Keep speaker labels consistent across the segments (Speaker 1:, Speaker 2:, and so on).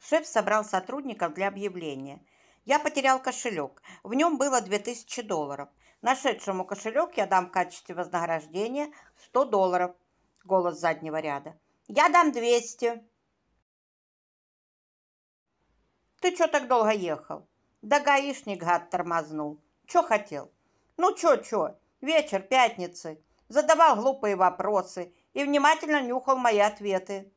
Speaker 1: Шеф собрал сотрудников для объявления. Я потерял кошелек. В нем было 2000 долларов. Нашедшему кошелек я дам в качестве вознаграждения 100 долларов. Голос заднего ряда. Я дам 200. Ты чё так долго ехал? Да гаишник, гад, тормознул. Чё хотел? Ну чё-чё, вечер пятницы. Задавал глупые вопросы и внимательно нюхал мои ответы.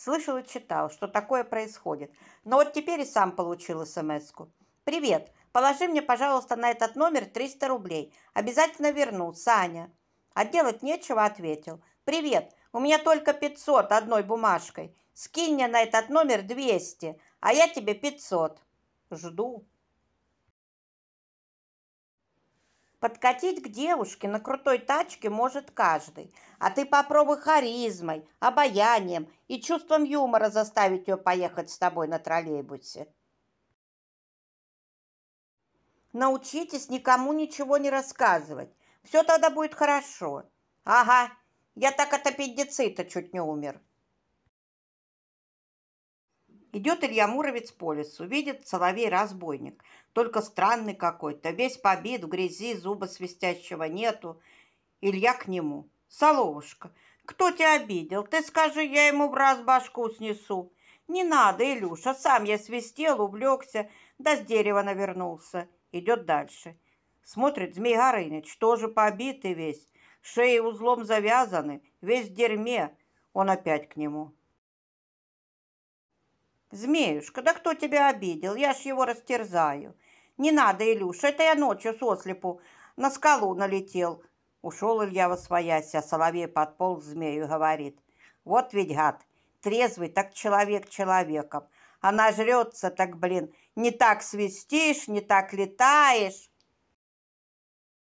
Speaker 1: Слышал и читал, что такое происходит. Но вот теперь и сам получил смс -ку. «Привет. Положи мне, пожалуйста, на этот номер 300 рублей. Обязательно верну. Саня». А делать нечего, ответил. «Привет. У меня только 500 одной бумажкой. Скинь мне на этот номер 200, а я тебе 500». Жду. Подкатить к девушке на крутой тачке может каждый, а ты попробуй харизмой, обаянием и чувством юмора заставить ее поехать с тобой на троллейбусе. Научитесь никому ничего не рассказывать, все тогда будет хорошо. Ага, я так от аппендицита чуть не умер. Идет Илья Муровец по лесу, видит соловей-разбойник, только странный какой-то, весь побит, в грязи, зуба свистящего нету. Илья к нему. «Соловушка, кто тебя обидел? Ты скажи, я ему в раз башку снесу». «Не надо, Илюша, сам я свистел, увлекся, да с дерева навернулся». Идет дальше. Смотрит Змей Горыныч, тоже побитый весь, шеи узлом завязаны, весь в дерьме. Он опять к нему. Змеюшка, да кто тебя обидел? Я ж его растерзаю. Не надо, Илюша, это я ночью сослепу на скалу налетел. Ушел Илья во своясь, а Соловей подполз змею говорит. Вот ведь гад, трезвый, так человек человеком. Она жрется, так, блин, не так свистишь, не так летаешь.